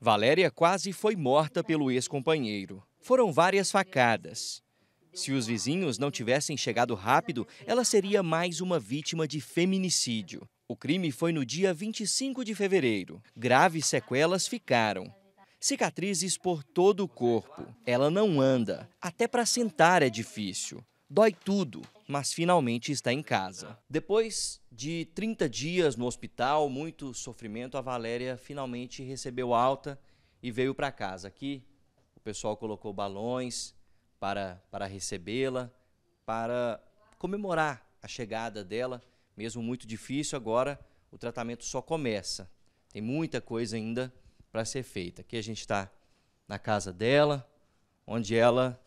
Valéria quase foi morta pelo ex-companheiro. Foram várias facadas. Se os vizinhos não tivessem chegado rápido, ela seria mais uma vítima de feminicídio. O crime foi no dia 25 de fevereiro. Graves sequelas ficaram. Cicatrizes por todo o corpo. Ela não anda. Até para sentar é difícil. Dói tudo, mas finalmente está em casa. Depois de 30 dias no hospital, muito sofrimento, a Valéria finalmente recebeu alta e veio para casa. Aqui o pessoal colocou balões para, para recebê-la, para comemorar a chegada dela, mesmo muito difícil agora, o tratamento só começa. Tem muita coisa ainda para ser feita. Aqui a gente está na casa dela, onde ela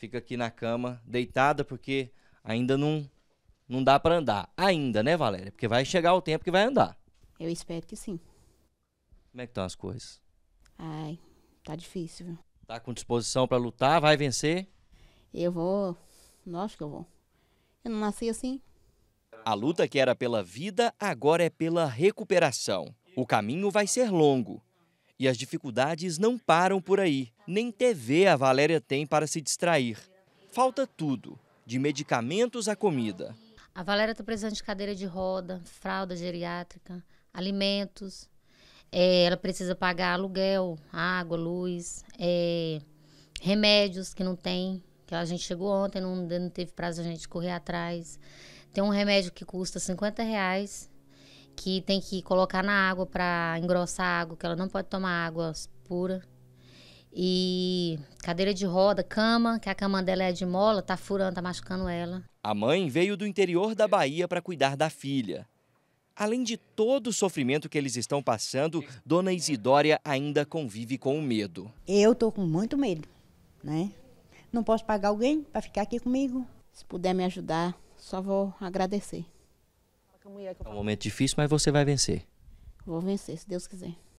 fica aqui na cama, deitada, porque ainda não, não dá para andar. Ainda, né, Valéria? Porque vai chegar o tempo que vai andar. Eu espero que sim. Como é que estão as coisas? Ai, tá difícil, viu? Tá com disposição para lutar? Vai vencer? Eu vou. Nossa, que eu vou. Eu não nasci assim. A luta que era pela vida agora é pela recuperação. O caminho vai ser longo, e as dificuldades não param por aí. Nem TV a Valéria tem para se distrair. Falta tudo, de medicamentos à comida. A Valéria está precisando de cadeira de roda, fralda geriátrica, alimentos. É, ela precisa pagar aluguel, água, luz, é, remédios que não tem. Que a gente chegou ontem, não, não teve prazo a gente correr atrás. Tem um remédio que custa 50 reais que tem que colocar na água para engrossar a água, que ela não pode tomar água pura. E cadeira de roda, cama, que a cama dela é de mola, tá furando, tá machucando ela. A mãe veio do interior da Bahia para cuidar da filha. Além de todo o sofrimento que eles estão passando, Dona Isidória ainda convive com o medo. Eu tô com muito medo, né? Não posso pagar alguém para ficar aqui comigo. Se puder me ajudar, só vou agradecer mulher que eu É um momento difícil, mas você vai vencer. Vou vencer, se Deus quiser.